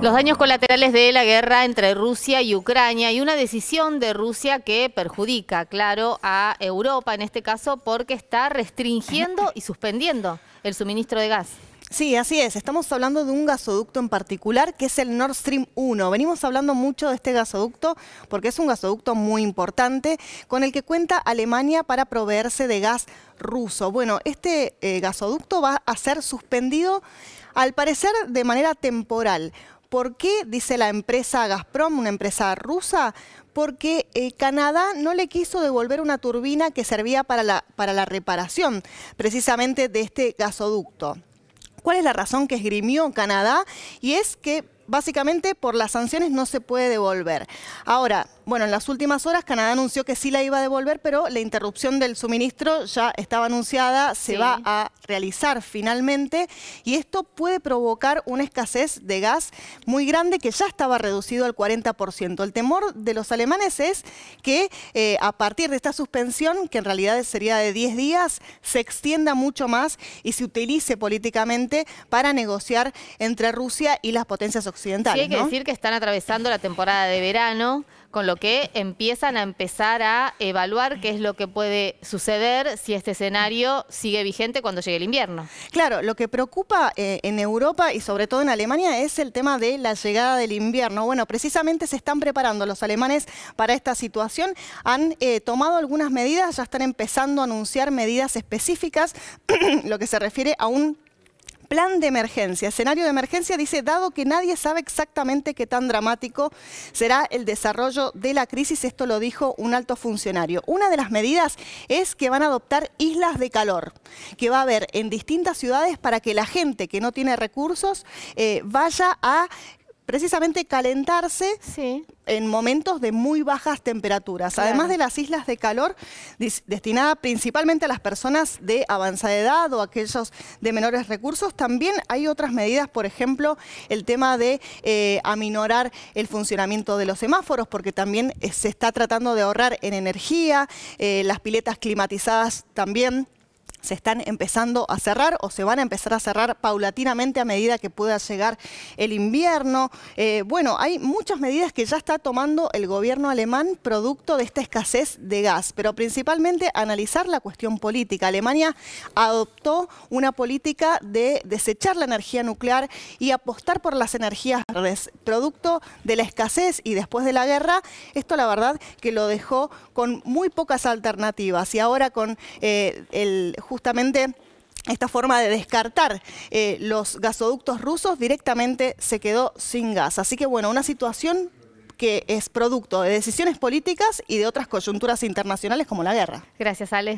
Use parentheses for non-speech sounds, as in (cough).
Los daños colaterales de la guerra entre Rusia y Ucrania y una decisión de Rusia que perjudica, claro, a Europa en este caso porque está restringiendo y suspendiendo el suministro de gas. Sí, así es. Estamos hablando de un gasoducto en particular que es el Nord Stream 1. Venimos hablando mucho de este gasoducto porque es un gasoducto muy importante con el que cuenta Alemania para proveerse de gas ruso. Bueno, este eh, gasoducto va a ser suspendido al parecer de manera temporal ¿Por qué? Dice la empresa Gazprom, una empresa rusa, porque eh, Canadá no le quiso devolver una turbina que servía para la, para la reparación precisamente de este gasoducto. ¿Cuál es la razón que esgrimió Canadá? Y es que básicamente por las sanciones no se puede devolver. Ahora, bueno, en las últimas horas Canadá anunció que sí la iba a devolver, pero la interrupción del suministro ya estaba anunciada, se va a realizar finalmente y esto puede provocar una escasez de gas muy grande que ya estaba reducido al 40%. El temor de los alemanes es que eh, a partir de esta suspensión, que en realidad sería de 10 días, se extienda mucho más y se utilice políticamente para negociar entre Rusia y las potencias occidentales Sí, hay que decir que están atravesando la temporada de verano, con lo que empiezan a empezar a evaluar qué es lo que puede suceder si este escenario sigue vigente cuando llegue el invierno. Claro, lo que preocupa eh, en Europa y sobre todo en Alemania es el tema de la llegada del invierno. Bueno, precisamente se están preparando los alemanes para esta situación, han eh, tomado algunas medidas, ya están empezando a anunciar medidas específicas, (clears throat) lo que se refiere a un plan de emergencia. Escenario de emergencia dice, dado que nadie sabe exactamente qué tan dramático será el desarrollo de la crisis, esto lo dijo un alto funcionario. Una de las medidas es que van a adoptar islas de calor, que va a haber en distintas ciudades para que la gente que no tiene recursos eh, vaya a precisamente calentarse en momentos de muy bajas temperaturas. Además de las islas de calor, destinadas principalmente a las personas de avanzada edad o aquellos de menores recursos, también hay otras medidas, por ejemplo, el tema de eh, aminorar el funcionamiento de los semáforos, porque también eh, se está tratando de ahorrar en energía, eh, las piletas climatizadas también se están empezando a cerrar o se van a empezar a cerrar paulatinamente a medida que pueda llegar el invierno. Eh, bueno, hay muchas medidas que ya está tomando el gobierno alemán producto de esta escasez de gas, pero principalmente analizar la cuestión política. Alemania adoptó una política de desechar la energía nuclear y apostar por las energías verdes, producto de la escasez y después de la guerra. Esto la verdad que lo dejó con muy pocas alternativas y ahora con eh, el justamente esta forma de descartar eh, los gasoductos rusos directamente se quedó sin gas. Así que bueno, una situación que es producto de decisiones políticas y de otras coyunturas internacionales como la guerra. Gracias, Alex.